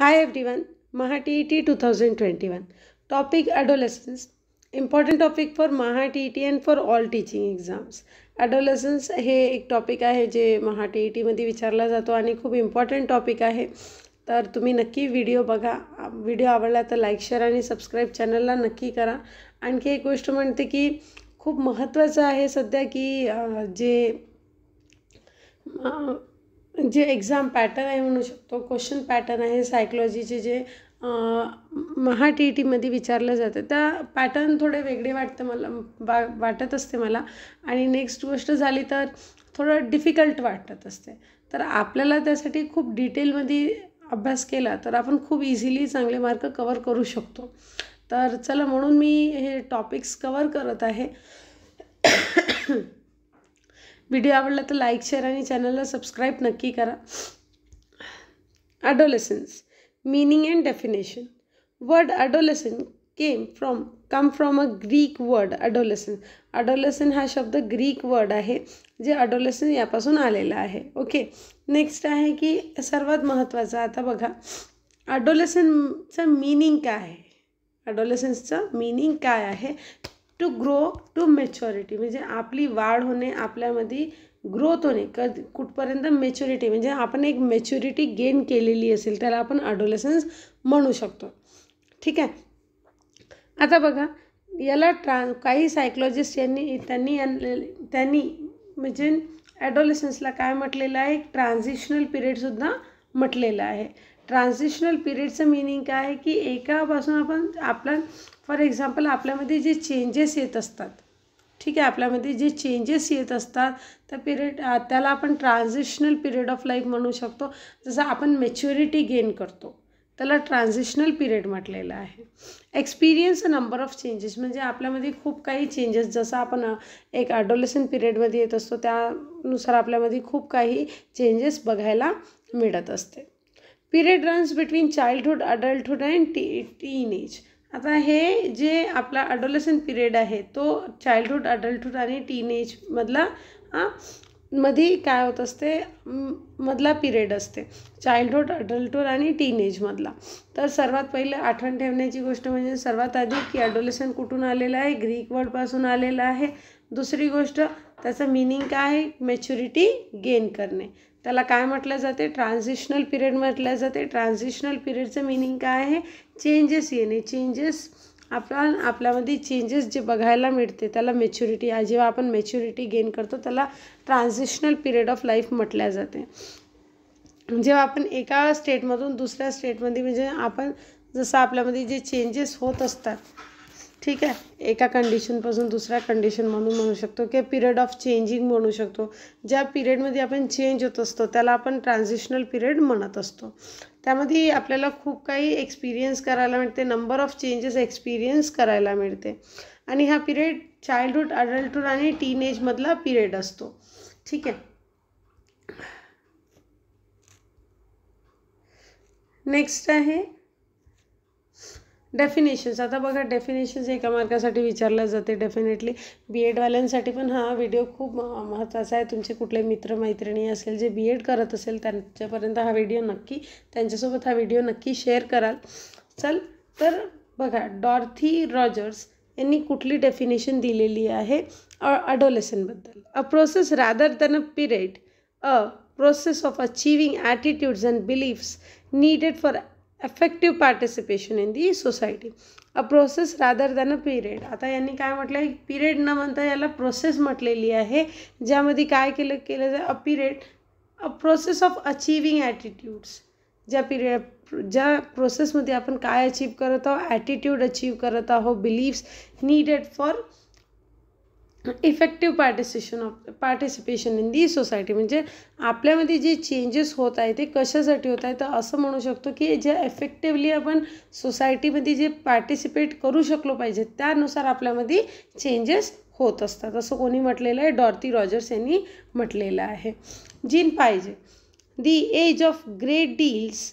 Hi everyone, Maha TET 2021. Topic Adolescence. Important topic for Maha T and for all teaching exams adolescence हे एक topic आहे जे महा T E विचारला जातो आणि खूप इम्पॉर्टंट टॉपिक आहे तर तुम्ही नक्की व्हिडिओ बघा व्हिडिओ आवडला तर लाईक शेअर आणि सबस्क्राईब चॅनलला नक्की करा आणखी एक गोष्ट म्हणते की खूप महत्त्वाचं आहे सध्या की जे जे एक्झाम पॅटर्न आहे म्हणू शकतो क्वेश्चन पॅटर्न आहे सायकोलॉजीचे जे महा टी ई टीमध्ये विचारलं जातं त्या पॅटर्न थोडे वेगळे वाटतं मला वा वाटत असते मला आणि नेक्स्ट गोष्ट झाली तर थोडं डिफिकल्ट वाटत असते तर आपल्याला त्यासाठी खूप डिटेलमध्ये अभ्यास केला तर आपण खूप इझिली चांगले मार्क कवर करू शकतो तर चला म्हणून मी हे टॉपिक्स कवर करत आहे व्हिडिओ आवडला तर लाईक शेअर आणि चॅनलला सबस्क्राईब नक्की करा adolescence meaning and definition word adolescence came from come from a Greek word adolescence adolescence हा शब्द ग्रीक वर्ड आहे जे अडोलेसन यापासून आलेला आहे ओके नेक्स्ट आहे की सर्वात महत्त्वाचं आता बघा अडोलेसनचं मीनिंग काय आहे अडोलेसन्सचं मीनिंग काय आहे टू ग्रो टू मेच्युरिटी म्हणजे आपली वाढ होणे आपल्यामध्ये ग्रोथ होणे कधी कुठपर्यंत मेच्युरिटी म्हणजे आपण एक मेच्युरिटी गेन केलेली असेल त्याला आपण अडोलेसन्स म्हणू शकतो ठीक आहे आता बघा याला ट्रा काही सायकोलॉजिस्ट यांनी त्यांनी त्यांनी म्हणजे ॲडोलेसन्सला काय म्हटलेलं आहे ट्रान्झिशनल पिरियडसुद्धा म्हटलेलं आहे ट्रान्झिशनल पिरियडचं मिनिंग काय आहे की एकापासून आपण आपला फॉर एक्झाम्पल आपल्यामध्ये जे चेंजेस येत असतात ठीक आहे आपल्यामध्ये जे चेंजेस येत असतात तर पिरियड त्याला आपण ट्रान्झिशनल पिरियड ऑफ लाईफ म्हणू शकतो जसं आपण मॅच्युरिटी गेन करतो त्याला ट्रान्झिशनल पिरियड म्हटलेलं आहे एक्सपिरियन्स नंबर ऑफ चेंजेस म्हणजे आपल्यामध्ये खूप काही चेंजेस जसं आपण एक अडोलेसन पिरियडमध्ये येत असतो त्यानुसार आपल्यामध्ये खूप काही चेंजेस बघायला मिळत असते period runs between childhood adulthood and टी टीन एज आता हे जे आपला अडोलेसन पिरियड आहे तो चाइल्डहूड अडल्टहूड आणि टीनेजमधला मध्ये काय होत असते मधला पिरियड असते चाइल्डहूड अडल्टहूड आणि टीनेजमधला तर सर्वात पहिलं आठवण ठेवण्याची गोष्ट म्हणजे सर्वात आधी की अडोलेसन कुठून आलेलं आहे ग्रीक वर्डपासून आलेलं आहे दुसरी गोष्ट त्याचं मिनिंग काय आहे मॅच्युरिटी गेन करणे त्याला काय म्हटलं जाते ट्रान्झिशनल पिरियड म्हटलं जाते ट्रान्झिशनल पिरियडचं मिनिंग काय आहे चेंजेस येणे चेंजेस आपण आपल्यामध्ये चेंजेस जे बघायला मिळते त्याला मेच्युरिटी जेव्हा आपण मेच्युरिटी गेन करतो त्याला ट्रान्झिशनल पिरियड ऑफ लाईफ म्हटल्या जाते जेव्हा आपण एका स्टेटमधून दुसऱ्या स्टेटमध्ये म्हणजे आपण जसं आपल्यामध्ये जे चेंजेस होत असतात ठीक आहे एका कंडिशनपासून दुसऱ्या कंडिशन म्हणून म्हणू शकतो किंवा पिरियड ऑफ चेंजिंग म्हणू शकतो ज्या पिरियडमध्ये आपण चेंज होत असतो त्याला आपण ट्रान्झिशनल पिरियड म्हणत असतो त्यामध्ये आपल्याला खूप काही एक्सपिरियन्स करायला मिळते नंबर ऑफ चेंजेस एक्सपिरियन्स करायला मिळते आणि हा पिरियड चाइल्डहूड अडल्टहूड आणि टीनेजमधला पिरियड असतो ठीक आहे नेक्स्ट आहे डेफिनेशन्स आता बघा डेफिनेशन्स एका मार्कासाठी विचारलं जाते डेफिनेटली बी एडवाल्यांसाठी पण हा व्हिडिओ खूप महत्त्वाचा आहे तुमचे कुठले मित्र मैत्रिणी असेल जे बी एड करत असेल त्यांच्यापर्यंत हा व्हिडिओ नक्की त्यांच्यासोबत हा व्हिडिओ नक्की शेअर कराल चल तर बघा डॉर्थी रॉजर्स यांनी कुठली डेफिनेशन दिलेली आहे अडोलेसनबद्दल a process rather than a period a process of achieving attitudes and beliefs needed for effective participation in the society a process rather than a period आता यांनी काय म्हटलं आहे पिरियड न म्हणता याला प्रोसेस म्हटलेली आहे ज्यामध्ये काय केलं केलं जाय a period a process of achieving attitudes ज्या पिरियड ज्या प्रोसेसमध्ये आपण काय अचीव करत आहो ॲटिट्यूड अचीव करत आहो beliefs needed for effective participation of participation in the society म्हणजे आपल्यामध्ये जे चेंजेस होत आहे ते कशासाठी होत आहे तर असं म्हणू शकतो की ज्या इफेक्टिवली आपण सोसायटीमध्ये जे पार्टिसिपेट करू शकलो पाहिजे त्यानुसार आपल्यामध्ये चेंजेस होत असतात असं कोणी म्हटलेलं आहे डॉर्थी रॉजर्स यांनी म्हटलेलं आहे जीन पाहिजे the age of great deals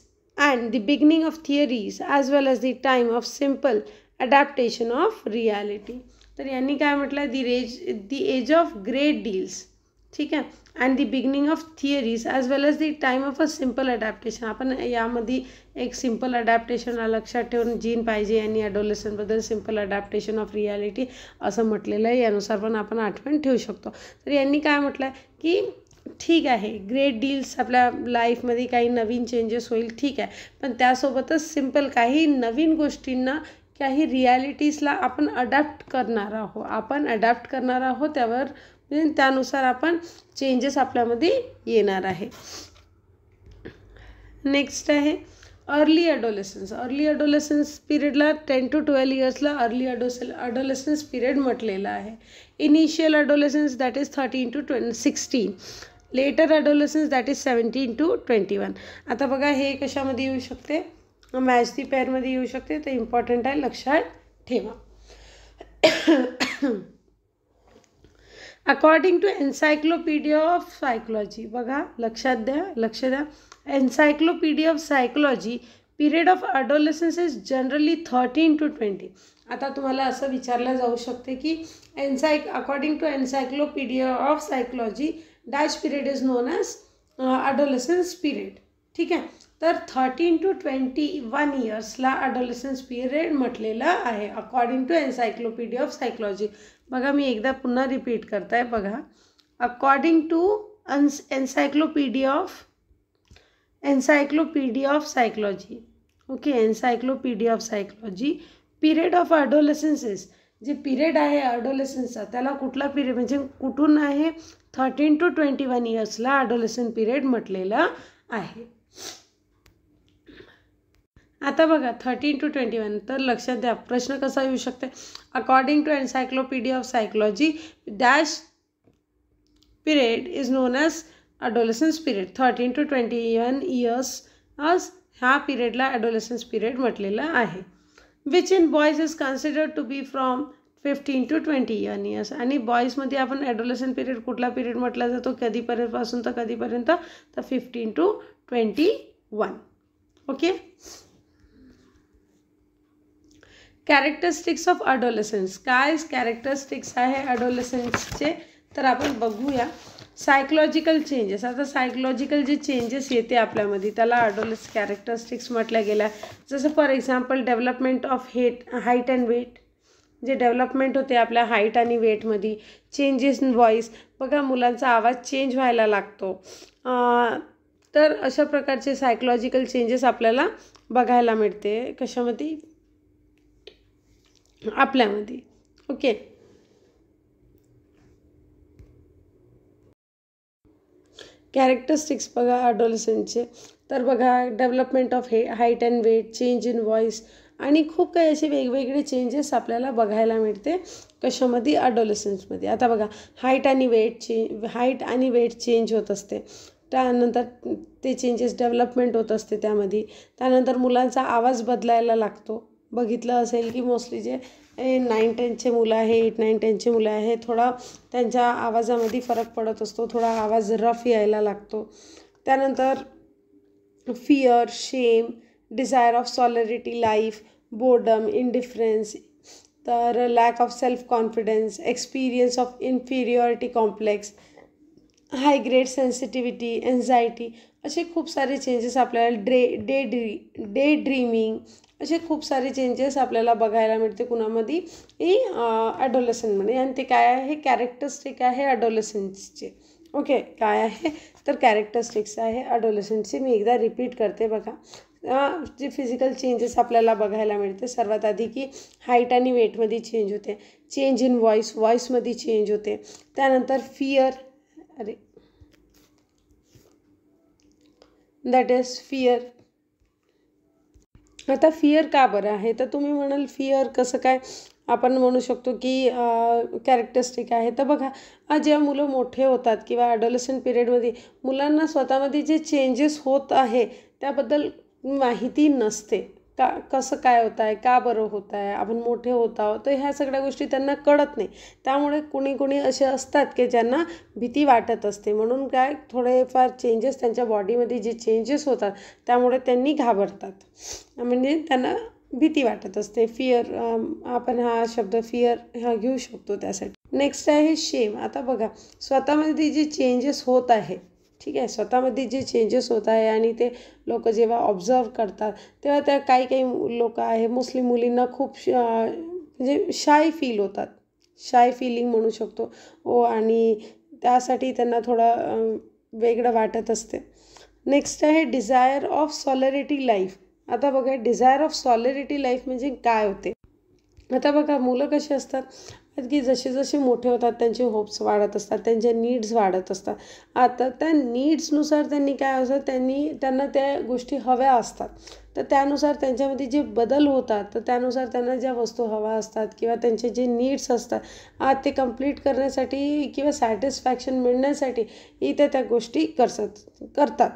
and the beginning of theories as well as the time of simple adaptation of reality तर यांनी काय म्हटलं the rage the age of great deals ठीक आहे and the beginning of theories as well as the time of a simple adaptation आपण यामध्ये एक simple adaptation लक्षात ठेवून जीन पाहिजे यांनी अडोलेशनबद्दल सिम्पल अडॅप्टेशन ऑफ रियालिटी असं म्हटलेलं आहे यानुसार पण आपण आठवण ठेवू शकतो तर यांनी काय म्हटलं की ठीक आहे ग्रेट डील्स आपल्या लाईफमध्ये काही नवीन चेंजेस होईल ठीक आहे पण त्यासोबतच सिम्पल काही नवीन गोष्टींना काही रियालिटीजला आपण अडॅप्ट करणार आहोत आपण अडॅप्ट करणार आहोत त्यावर म्हणजे त्यानुसार आपण चेंजेस आपल्यामध्ये येणार आहे नेक्स्ट आहे अर्ली अडोलेसन्स अर्ली अडोलेसन्स पिरियडला टेन टू ट्वेल्व इयर्सला अर्ली अडोसे अडोलेसन्स पिरियड म्हटलेला आहे initial adolescence that is thirteen to ट्वें sixteen later adolescence that is seventeen to twenty one आता बघा हे कशामध्ये येऊ शकते मॅच ती पेअरमध्ये येऊ शकते ते इम्पॉर्टंट आहे लक्षात ठेवा according to encyclopedia of psychology बघा लक्षात द्या लक्ष द्या encyclopedia of psychology period of adolescence is generally thirteen to twenty आता तुम्हाला असं विचारलं जाऊ शकते की एन्साय according to encyclopedia of psychology dash period is known as adolescence period ठीक आहे तर थर्टीन टू ट्वेंटी वन इयर्सला अडोलेसन्स पिरियड म्हटलेला आहे according to encyclopedia of psychology बघा मी एकदा पुन्हा रिपीट करताय बघा अकॉर्डिंग टू अन्स encyclopedia of encyclopedia of psychology okay encyclopedia of psychology period of adolescences जे पिरियड आहे अडोलेसन्सचा त्याला कुठला पिरियड म्हणजे कुठून आहे थर्टीन टू ट्वेंटी वन इयर्सला अडोलेसन पिरियड म्हटलेला आहे आता बघा थर्टीन टू ट्वेंटी वन तर लक्षात द्या प्रश्न कसा येऊ शकते according to encyclopedia of psychology dash period is known as adolescence period thirteen to twenty one years आज ह्या पिरियडला ॲडोलेसन्स पिरियड म्हटलेलं आहे which in boys is considered to be from fifteen to twenty one years आणि बॉईजमध्ये आपण ॲडोलेसन period कुठला period म्हटला जातो कधीपर्यंतपासून तर कधीपर्यंत तर fifteen to twenty one okay characteristics of adolescence काय कॅरेक्टरिस्टिक्स आहे अडोलेसन्सचे तर आपण बघूया सायकोलॉजिकल चेंजेस आता सायकोलॉजिकल जे चेंजेस येते आपल्यामध्ये त्याला अडोलेस कॅरेक्टरिस्टिक्स म्हटल्या गेल्या जसं for example development of height height and weight जे डेव्हलपमेंट होते आपल्या हाईट आणि वेटमध्ये चेंजेस इन व्हॉईस बघा मुलांचा आवाज चेंज व्हायला लागतो तर अशा प्रकारचे सायकोलॉजिकल चेंजेस आपल्याला बघायला मिळते कशामध्ये आपल्यामध्ये ओके कॅरेक्टरिस्टिक्स बघा अडोलसनचे तर बघा डेव्हलपमेंट ऑफ हे height and weight change in voice आणि खूप काही असे वेगवेगळे चेंजेस आपल्याला बघायला मिळते कशामध्ये अडोलसन्समध्ये आता बघा हाईट आणि वेट चेंज हाईट आणि वेट चेंज होत असते त्यानंतर ते चेंजेस डेव्हलपमेंट होत असते त्यामध्ये त्यानंतर मुलांचा आवाज बदलायला लागतो बघितलं असेल की मोस्टली जे नाईन टेनचे मुलं आहे एट नाईन टेनचे मुलं आहे थोडा त्यांच्या आवाजामध्ये फरक पडत असतो थोडा आवाज रफ यायला लागतो त्यानंतर fear shame desire of solitary life boredom indifference तर lack of self confidence experience of inferiority complex high grade sensitivity anxiety असे खूप सारे चेंजेस आपल्याला ड्रे डे ड्री डे ड्रीमिंग असे खूप सारे चेंजेस आपल्याला बघायला मिळते कुणामध्ये ॲडोलसनमध्ये आणि ते काय आहे कॅरेक्टरस्टिक आहे ॲडोलसन्सचे ओके काय आहे तर कॅरेक्टरिस्टिक्स आहे ॲडोलसन्सचे मी एकदा रिपीट करते बघा जे फिजिकल चेंजेस आपल्याला बघायला मिळते सर्वात आधी की हाईट आणि वेटमध्ये चेंज होते चेंज इन व्हॉईस व्हॉईसमध्ये चेंज होते त्यानंतर फिअर अरे दॅट इज फिअर आता फिअर का बरं आहे तर तुम्ही म्हणाल फिअर कसं काय आपण म्हणू शकतो की कॅरेक्टरिस्टिक आहे तर बघा जेव्हा मुलं मोठे होतात किंवा ॲडोलेशन पिरियडमध्ये मुलांना स्वतःमध्ये जे चेंजेस होत आहे त्याबद्दल माहिती नसते का कसं काय होत आहे का बरं होत आहे आपण मोठे होत आहोत तर ह्या सगळ्या गोष्टी त्यांना कळत नाही त्यामुळे कोणी कोणी असे असतात की ज्यांना भीती वाटत असते म्हणून काय थोडेफार चेंजेस त्यांच्या बॉडीमध्ये जे चेंजेस होतात त्यामुळे त्यांनी घाबरतात म्हणजे त्यांना भीती वाटत असते फिअर आपण हा शब्द फिअर हा घेऊ शकतो त्यासाठी नेक्स्ट आहे शेम आता बघा स्वतःमध्ये जे चेंजेस होत आहे ठीक आहे स्वतःमध्ये जे चेंजेस होत आहे आणि ते लोक जेव्हा ऑब्झर्व करतात तेव्हा त्या काही काही लोक आहे मुस्लिम मुलींना खूप म्हणजे शाय फील होतात शाय फिलिंग म्हणू शकतो ओ हो, आणि त्यासाठी त्यांना थोडं वेगळं वाटत असते नेक्स्ट आहे डिझायर ऑफ सॉलरिटी लाईफ आता बघा डिझायर ऑफ सॉलरिटी लाईफ म्हणजे काय होते आता बघा मुलं कशी असतात की जसे जसे मोठे होतात त्यांचे होप्स वाढत असतात त्यांचे नीड्स वाढत असतात आता त्या नीड्सनुसार त्यांनी काय असतात त्यांनी त्यांना त्या गोष्टी हव्या असतात तर त्यानुसार त्यांच्यामध्ये जे बदल होतात तर त्यानुसार त्यांना ज्या वस्तू हव्या असतात किंवा त्यांचे जे नीड्स असतात आ ते कम्प्लीट करण्यासाठी किंवा सॅटिस्फॅक्शन मिळण्यासाठी इथे त्या गोष्टी करतात करतात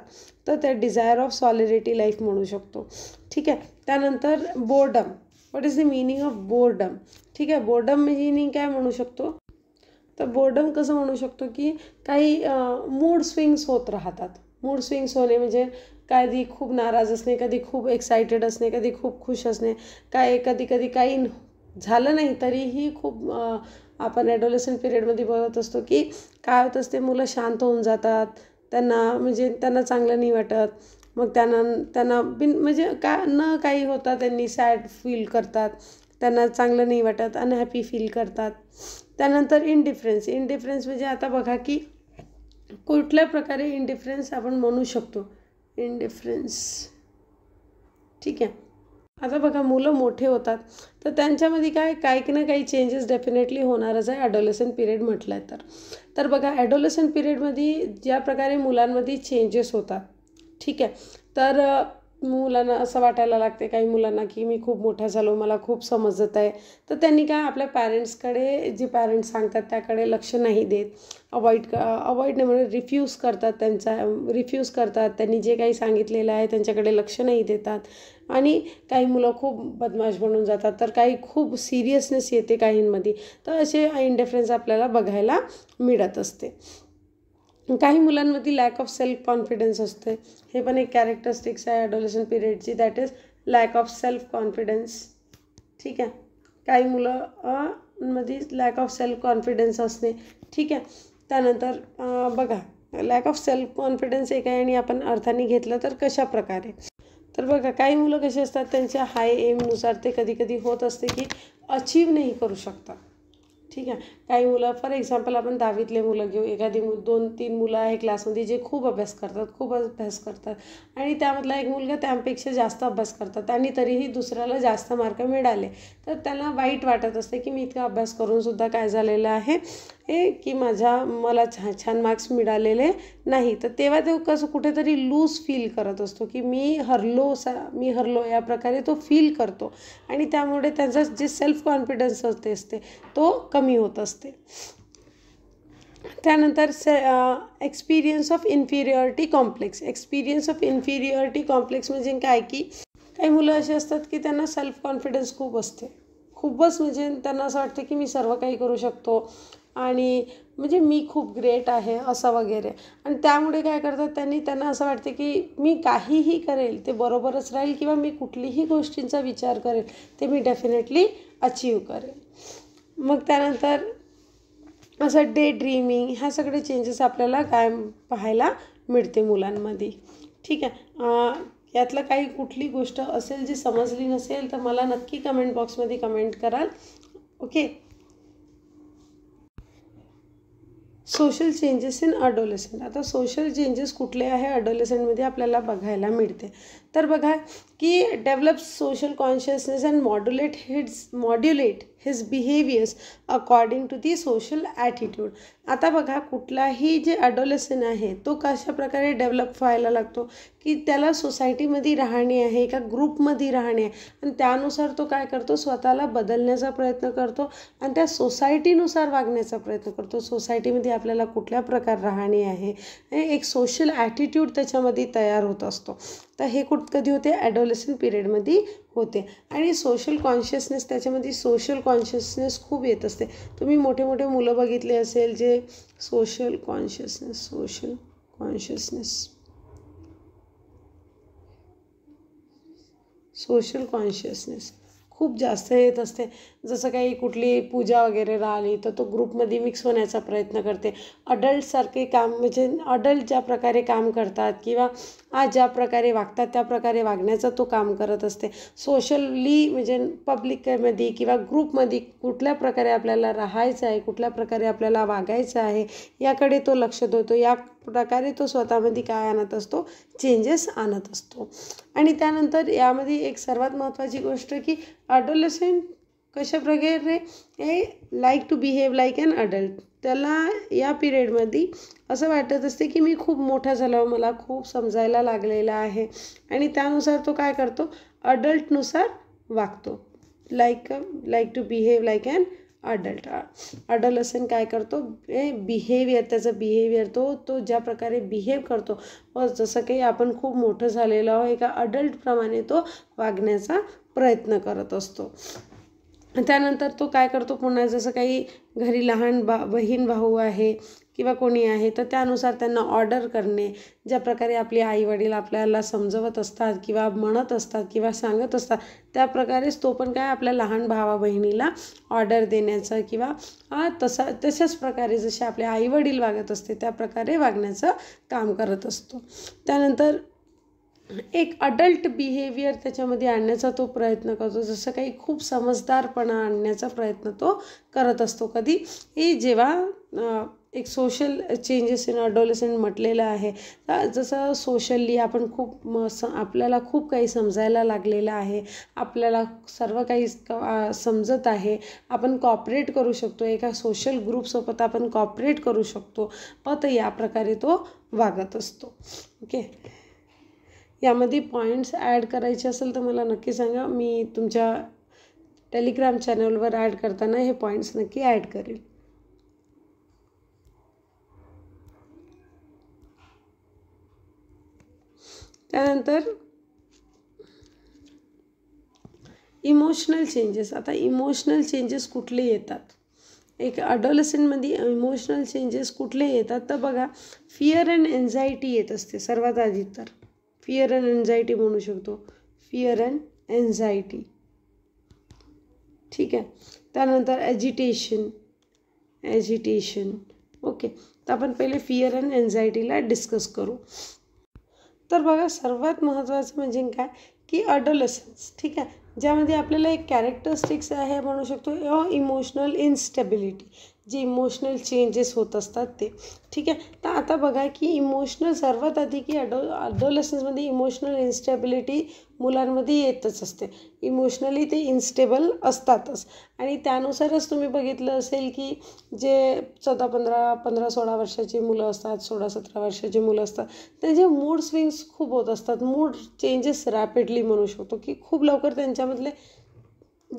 तर त्या डिझायर ऑफ सॉलिरिटी लाईफ म्हणू शकतो ठीक आहे त्यानंतर boredom what is the meaning of boredom ठीक आहे बोर्डम मिनिंग म्हणजे काय म्हणू शकतो तर बोर्डम कसं म्हणू शकतो की काही मूड स्विंग्स होत राहतात मूड स्विंग्स होणे म्हणजे कधी खूप नाराज असणे कधी खूप एक्सायटेड असणे कधी खूप खुश असणे काय कधी कधी काही झालं नाही तरीही खूप आपण ॲडोलेसन पिरियडमध्ये बघत असतो की काय होत असते मुलं शांत होऊन जातात त्यांना म्हणजे त्यांना चांगलं नाही वाटत मग त्यांना त्यांना बिन म्हणजे का न काही होता त्यांनी सॅड फील करतात त्यांना चांगलं नाही वाटत अनहॅपी फील करतात त्यानंतर इनडिफरन्स इनडिफरन्स म्हणजे आता बघा की कुठल्या प्रकारे इनडिफरन्स आपण म्हणू शकतो इनडिफरन्स ठीक आहे आता बघा मुलं मोठे होतात तर त्यांच्यामध्ये काय काही ना काही चेंजेस डेफिनेटली होणारच आहे ॲडोलेसन पिरियड म्हटलं आहे तर तर बघा ॲडोलेसन पिरियडमध्ये ज्या प्रकारे मुलांमध्ये चेंजेस होतात ठीक आहे तर मुलांना असं वाटायला लागते काही मुलांना की मी खूप मोठा झालो मला खूप समजत आहे तर त्यांनी काय आपल्या पॅरेंट्सकडे जे पॅरेंट्स सांगतात त्याकडे लक्ष नाही देत अवॉइड अवॉइड नाही म्हणजे रिफ्यूज करतात त्यांचा रिफ्यूज करतात त्यांनी जे काही सांगितलेलं आहे त्यांच्याकडे लक्ष नाही देतात आणि काही मुलं खूप बदमाश बनून जातात तर काही खूप सिरियसनेस येते काहींमध्ये तर असे इंडिफरन्स आपल्याला बघायला मिळत असते काही मुलांमध्ये लॅक ऑफ सेल्फ कॉन्फिडन्स असते हे पण एक कॅरेक्टरिस्टिक्स आहे ॲडोलेशन पिरियडची that is lack of self confidence ठीक आहे काही मुलं मध्ये लॅक ऑफ सेल्फ कॉन्फिडन्स असणे ठीक आहे त्यानंतर बघा लॅक ऑफ सेल्फ कॉन्फिडन्स एक आहे आणि आपण अर्थाने घेतलं तर कशा प्रकारे तर बघा काही मुलं कशी असतात त्यांच्या हाय एमनुसार ते कधी कधी होत असते की अचीव नाही करू शकतात ठीक आहे काही मुलं फॉर एक्झाम्पल आपण दहावीतले मुलं घेऊ एखादी मु दोन तीन मुलं आहे क्लासमध्ये जे खूप अभ्यास करतात खूप अभ्यास करतात आणि त्यामधला एक मुलगा त्यापेक्षा जास्त अभ्यास करतात आणि तरीही दुसऱ्याला जास्त मार्क मिळाले तर त्यांना वाईट वाटत असते की मी इतका अभ्यास करूनसुद्धा काय झालेलं आहे हे की माझ्या मला छान छान मार्क्स मिळालेले नाही तर तेव्हा तो कसं कुठेतरी लूज फील करत असतो की मी हरलो सा मी हरलो या प्रकारे तो फील करतो आणि त्यामुळे त्यांचा जे सेल्फ कॉन्फिडन्स असते असते तो कमी होत असते त्यानंतर से experience of inferiority complex experience of inferiority complex म्हणजे काय की काही मुलं अशी असतात की त्यांना सेल्फ कॉन्फिडन्स खूप असते खूपच म्हणजे त्यांना असं वाटतं की मी सर्व काही करू शकतो आणि म्हणजे मी खूप ग्रेट आहे असं वगैरे आणि त्यामुळे काय करतात त्यांनी त्यांना असं वाटते की मी काहीही करेल ते बरोबरच राहील किंवा मी कुठलीही गोष्टींचा विचार करेल ते मी डेफिनेटली अचीव करेल मग त्यानंतर असं डे ड्रीमिंग ह्या सगळे चेंजेस आपल्याला काय पाहायला मिळते मुलांमध्ये ठीक आहे यातलं काही कुठली गोष्ट असेल जी समजली नसेल तर मला नक्की कमेंट बॉक्समध्ये कमेंट कराल okay social changes in adolescent आता सोशल चेंजेस कुठले आहे अडोलेसेंटमध्ये आपल्याला बघायला मिळते तर बघा की develop social consciousness and modulate his modulate his behaviours according to the social attitude आता बघा कुठलाही जे अडोलेसन आहे तो कशाप्रकारे डेव्हलप व्हायला लागतो की त्याला सोसायटीमध्ये राहणे आहे एका ग्रुपमध्ये राहणे आहे आणि त्यानुसार तो काय करतो स्वतःला बदलण्याचा प्रयत्न करतो आणि त्या सोसायटीनुसार वागण्याचा प्रयत्न करतो सोसायटीमध्ये आपल्याला कुठल्या प्रकार राहणे आहे एक सोशल ॲटिट्यूड त्याच्यामध्ये तयार होत असतो तर हे कुठं कधी होते ऐडोलेसन पीरियडमी होते आणि सोशल कॉन्शियसनेस त्याच्यामध्ये सोशल कॉन्शियसनेस खूब ये असते मोटे मोठे मुल मुलं बघितले जे social consciousness social consciousness social consciousness खूप जास्त येत असते जसं काही कुठली पूजा वगैरे राहिली तर तो ग्रुपमध्ये मिक्स होण्याचा प्रयत्न करते अडल्टसारखे काम म्हणजे अडल्ट ज्या प्रकारे काम करतात किंवा आज ज्या प्रकारे वागतात त्या प्रकारे वागण्याचा तो काम करत असते सोशली म्हणजे पब्लिकमध्ये किंवा ग्रुपमध्ये कुठल्या प्रकारे आपल्याला राहायचं आहे कुठल्या प्रकारे आपल्याला वागायचं आहे याकडे तो लक्ष देतो या प्रकारे तो स्वतःमध्ये काय आणत असतो चेंजेस आणत असतो आणि त्यानंतर यामध्ये एक सर्वात महत्त्वाची गोष्ट की अडोलसेंट कशा प्रकारे हे like to behave like an adult त्याला या पिरियडमध्ये असं वाटत असते की मी खूप मोठा झाला मला खूप समजायला लागलेला आहे आणि त्यानुसार तो काय करतो अडल्टनुसार वागतो like like to behave like an adult adolescent काय करतो बिहेवियर त्याचा बिहेवियर तो तो ज्या प्रकारे बिहेव करतो व जसं काही आपण खूप मोठं झालेलं आहो एका अडल्टप्रमाणे तो वागण्याचा प्रयत्न करत असतो त्यानंतर तो काय करतो पुन्हा जसं काही घरी लहान बा बहीण भाऊ आहे किंवा कोणी आहे तर त्यानुसार त्यांना ऑर्डर करणे ज्या प्रकारे आपले वडील आपल्याला समजवत असतात किंवा म्हणत असतात किंवा सांगत असतात त्याप्रकारेच तो पण काय आपल्या लहान भावा बहिणीला ऑर्डर देण्याचं किंवा तसा तशाच प्रकारे जसे आपले आईवडील वागत असते त्याप्रकारे वागण्याचं काम करत असतो त्यानंतर एक अडल्ट बिहेवियर त्याच्यामध्ये आणण्याचा तो प्रयत्न करतो जसं काही खूप समजदारपणा आणण्याचा प्रयत्न तो करत असतो कधी जेव्हा एक सोशल चेंजेस इन अडोलेसेंट म्हटलेलं आहे जसं सोशली आपण खूप म स आपल्याला खूप काही समजायला लागलेलं आहे आपल्याला सर्व काही समजत आहे आपण कॉपरेट करू शकतो एका सोशल ग्रुपसोबत आपण कॉपरेट करू शकतो पत या प्रकारे तो वागत असतो ओके यामध्ये पॉईंट्स ॲड करायचे असेल तर मला नक्की सांगा मी तुमच्या टेलिग्राम चॅनलवर ॲड करताना हे पॉईंट्स नक्की ॲड करेल त्यानंतर इमोशनल चेंजेस आता इमोशनल चेंजेस कुठले येतात एक अडॉलसेंटमध्ये इमोशनल चेंजेस कुठले येतात तर बघा फिअर अँड एन्झायटी येत असते सर्वात आधी तर फिअर अँड एन्झायटी म्हणू शकतो फिअर अँड एन्झायटी ठीक आहे त्यानंतर ॲजिटेशन ॲजिटेशन ओके तर आपण पहिले फिअर अँड एन्झायटीला डिस्कस करू तर बघा सर्वात महत्त्वाचं म्हणजे काय की अडोलसन्स ठीक आहे ज्यामध्ये आपल्याला एक कॅरेक्टरिस्टिक्स आहे म्हणू शकतो इमोशनल इन्स्टेबिलिटी जे इमोशनल चेंजेस होत असतात ते ठीक आहे तर आता बघा की इमोशनल सर्वात आधी की अडो अडोलसन्समध्ये इमोशनल इन्स्टेबिलिटी मुलांमध्ये येतच असते इमोशनली ते इन्स्टेबल असतातच आणि त्यानुसारच तुम्ही बघितलं असेल की जे चौदा पंधरा पंधरा सोळा वर्षाची मुलं असतात सोळा सतरा वर्षाची मुलं असतात त्यांचे मूड स्विंग्स खूप होत असतात मूड चेंजेस रॅपिडली म्हणू शकतो की खूप लवकर त्यांच्यामधले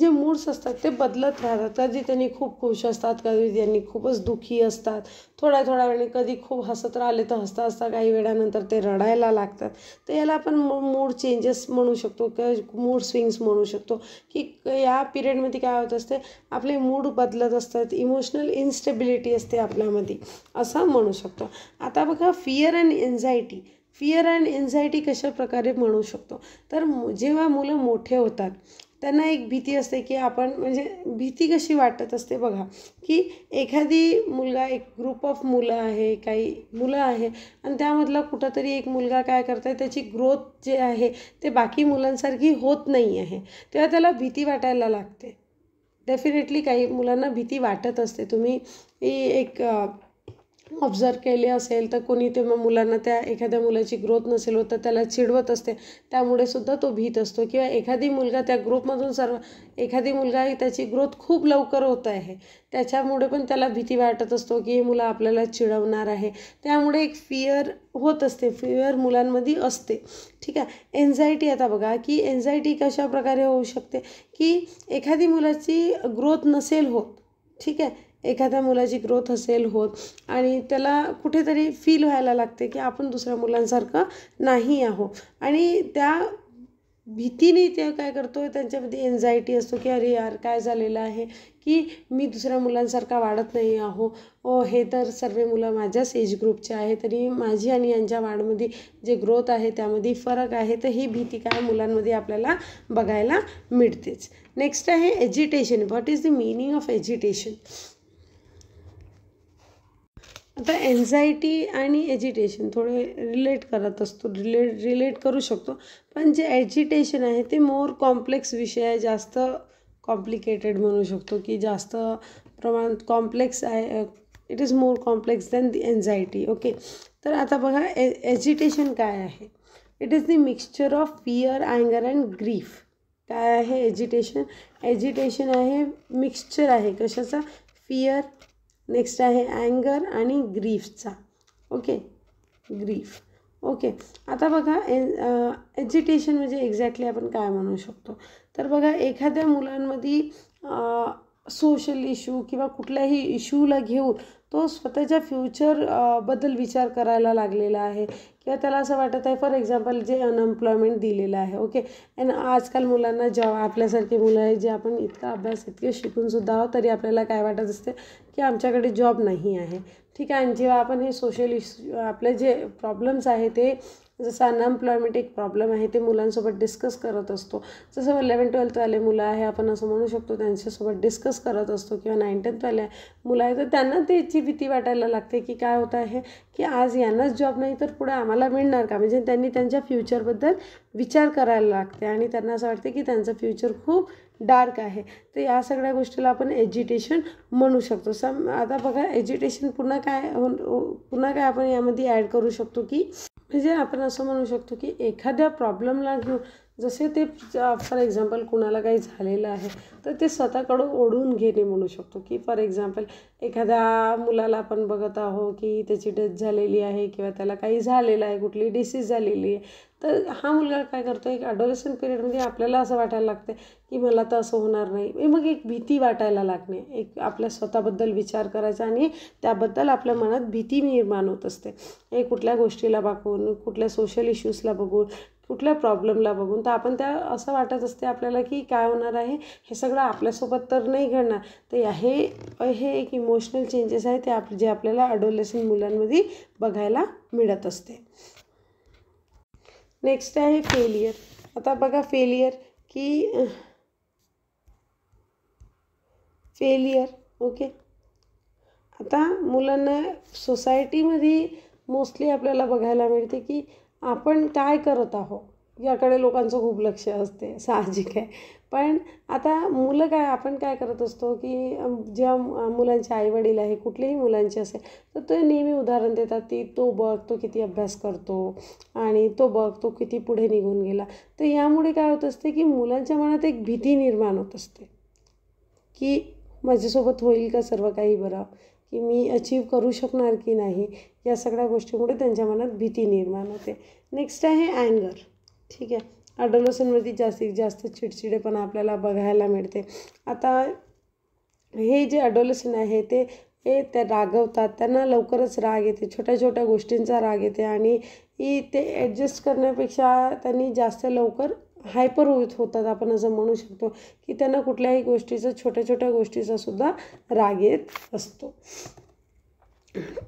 जे मूड्स असतात ते बदलत राहतात कधी त्यांनी खूप खुश असतात कधी त्यांनी खूपच दुःखी असतात थोड्या थोड्या वेळाने कधी खूप हसत राहिले तर हसता हसता काही वेळानंतर ते रडायला लागतात तर याला आपण मूड चेंजेस म्हणू शकतो क मूड स्विंग्स म्हणू शकतो की या पिरियडमध्ये काय होत असते आपले मूड बदलत असतात इमोशनल इन्स्टेबिलिटी असते आपल्यामध्ये असं म्हणू शकतो आता बघा fear and anxiety fear and anxiety कशा प्रकारे म्हणू शकतो तर जेव्हा मुलं मोठे होतात त्यांना एक भीती असते की आपण म्हणजे भीती कशी वाटत असते बघा की एखादी मुलगा एक ग्रुप ऑफ मुलं आहे काही मुलं आहे आणि त्यामधला कुठंतरी एक मुलगा काय करत आहे त्याची ग्रोथ जे आहे ते बाकी मुलांसारखी होत नाही आहे तेव्हा त्याला भीती वाटायला लागते डेफिनेटली काही मुलांना भीती वाटत असते तुम्ही एक ऑब्झर्व केले असेल तर कोणी ते मुलांना त्या एखाद्या मुलाची ग्रोथ नसेल होत तर त्याला चिडवत असते त्यामुळे सुद्धा तो भीत असतो किंवा एखादी मुलगा त्या ग्रुपमधून सर्व एखादी मुलगा त्याची ग्रोथ खूप लवकर होत आहे त्याच्यामुळे पण त्याला भीती वाटत असतो की हे मुलं आपल्याला चिडवणार आहे त्यामुळे एक फिअर होत असते फिअर मुलांमध्ये असते ठीक आहे एन्झायटी आता बघा की एन्झायटी कशा प्रकारे होऊ शकते की एखादी मुलाची ग्रोथ नसेल होत ठीक आहे एखाद्या मुलाची ग्रोथ असेल होत आणि त्याला कुठेतरी फील व्हायला लागते की आपण दुसऱ्या मुलांसारखं नाही आहो आणि त्या भीतीने ते काय करतो त्यांच्यामध्ये एन्झायटी असतो की अरे यार काय झालेलं आहे की मी दुसऱ्या मुलांसारखा वाढत नाही आहो ओ हे तर सर्व मुलं माझ्याच एज ग्रुपचे आहे तरी माझी आणि यांच्या वाढमध्ये जे ग्रोथ आहे त्यामध्ये फरक आहे तर ही भीती काय मुलांमध्ये आपल्याला बघायला मिळतेच नेक्स्ट आहे agitation what is the meaning of agitation आता एन्झायटी आणि एजिटेशन थोडे रिलेट करत असतो रिलेट रिलेट करू शकतो पण जे एजिटेशन आहे ते मोर कॉम्प्लेक्स विषय आहे जास्त कॉम्प्लिकेटेड म्हणू शकतो की जास्त प्रमाणात कॉम्प्लेक्स आहे it is more complex than the anxiety okay तर आता बघा ए एजिटेशन काय आहे it is the mixture of fear अँगर अँड ग्रीफ काय आहे एजिटेशन एजिटेशन आहे मिक्सचर आहे कशाचा फिअर नेक्स्ट आहे अँगर आणि ग्रीफचा ओके ग्रीफ ओके आता बघा ए एजिटेशन म्हणजे एक्झॅक्टली आपण काय म्हणू शकतो तर बघा एखाद्या मुलांमध्ये सोशल इशू किंवा कुठल्याही इशूला घेऊन तो स्वतःच्या फ्युचरबद्दल विचार करायला लागलेला आहे किंवा त्याला असं वाटत आहे फॉर एक्झाम्पल जे अनएम्प्लॉयमेंट दिलेलं आहे ओके अँड आजकाल मुलांना जॉ आपल्यासारखी मुलं आहे जे आपण इतका अभ्यास इतके शिकूनसुद्धा आहोत तरी आपल्याला काय वाटत असते की आमच्याकडे जॉब नाही आहे ठीक आहे आणि जेव्हा आपण हे सोशल इश्यू आपले जे प्रॉब्लेम्स आहे ते जसं अनएम्प्लॉयमेंट एक प्रॉब्लेम आहे ते मुलांसोबत डिस्कस करत असतो जसं इलेवन ट्वेल्थवाले मुलं आहे आपण असं म्हणू शकतो त्यांच्यासोबत डिस्कस करत असतो किंवा नाईन टेन्थवाले मुलं आहे तर त्यांना त्याची भीती वाटायला लागते की काय होत आहे की आज यांनाच जॉब नाही तर पुढे आम्हाला मिळणार का म्हणजे त्यांनी त्यांच्या फ्युचरबद्दल विचार करायला लागते आणि त्यांना असं वाटते की त्यांचं फ्युचर खूप डार्क आहे तर या सगळ्या गोष्टीला आपण एज्युटेशन म्हणू शकतो सम आता बघा एज्युटेशन पुन्हा काय पुन्हा काय आपण यामध्ये ॲड करू शकतो की म्हणजे आपण असं म्हणू शकतो की एखाद्या प्रॉब्लेमला घेऊन जसे ते फॉर एक्झाम्पल कुणाला काही झालेलं आहे तर ते स्वतःकडून ओढून घेणे म्हणू शकतो की फॉर एक्झाम्पल एखाद्या मुलाला आपण बघत आहो की त्याची डेथ झालेली आहे किंवा त्याला काही झालेलं आहे कुठली डिसीज झालेली आहे तर हा मुलगा काय करतो एक अडोलेशन पिरियडमध्ये आपल्याला असं वाटायला लागतं की मला तर असं होणार नाही मग एक भीती वाटायला लागणे एक आपल्या स्वतःबद्दल विचार करायचा आणि त्याबद्दल आपल्या मनात भीती निर्माण होत असते हे कुठल्या गोष्टीला बघून कुठल्या सोशल इश्यूजला बघून कुठल्या प्रॉब्लेमला बघून तर आपण त्या असं वाटत असते आपल्याला की काय होणार आहे हे सगळं आपल्यासोबत तर नाही घडणार तर हे हे एक इमोशनल चेंजेस आहे ते आप जे आपल्याला अडोलेशन मुलांमध्ये बघायला मिळत असते नेक्स्ट आहे फेलियर आता बघा फेलियर की फेलियर ओके आता मुलांना सोसायटीमध्ये मोस्टली आपल्याला बघायला मिळते की आपण काय करत आहो याकडे लोकांचं खूप लक्ष असते साहजिक आहे पण आता मुलं काय आपण काय करत असतो की ज्या मुलांचे आईवडील आहे कुठलेही मुलांचे असेल तर ते नेहमी उदाहरण देतात ती तो बघ तो किती अभ्यास करतो आणि तो बघ तो किती पुढे निघून गेला तर यामुळे काय होत असते की मुलांच्या मनात एक भीती निर्माण होत असते की माझ्यासोबत होईल का सर्व काही बरं की मी अचीव करू शकणार की नाही या सगळ्या गोष्टीमुळे त्यांच्या मनात भीती निर्माण होते नेक्स्ट आहे अँगर ठीक आहे अडोलसनमध्ये जास्तीत जास्त चिडचिडेपणा आपल्याला बघायला मिळते आता हे जे अडोलोसन आहे ते हे त्या रागवतात त्यांना लवकरच राग येते छोट्या छोट्या गोष्टींचा राग येते आणि ते ॲडजस्ट करण्यापेक्षा त्यांनी जास्त लवकर हायपर होत होतात आपण असं म्हणू शकतो की त्यांना कुठल्याही गोष्टीचं छोट्या छोट्या गोष्टीचा सुद्धा राग येत असतो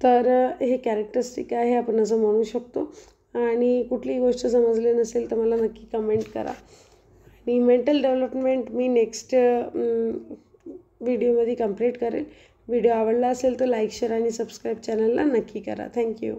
तर हे कॅरेक्टरिस्टिक आहे आपण असं म्हणू शकतो आणि कुठलीही गोष्ट समजली नसेल तर मला नक्की कमेंट करा आणि मेंटल डेव्हलपमेंट मी नेक्स्ट व्हिडिओमध्ये कंप्लीट करेल व्हिडिओ आवडला असेल तर लाईक शेअर आणि सबस्क्राईब चॅनलला नक्की करा थँक्यू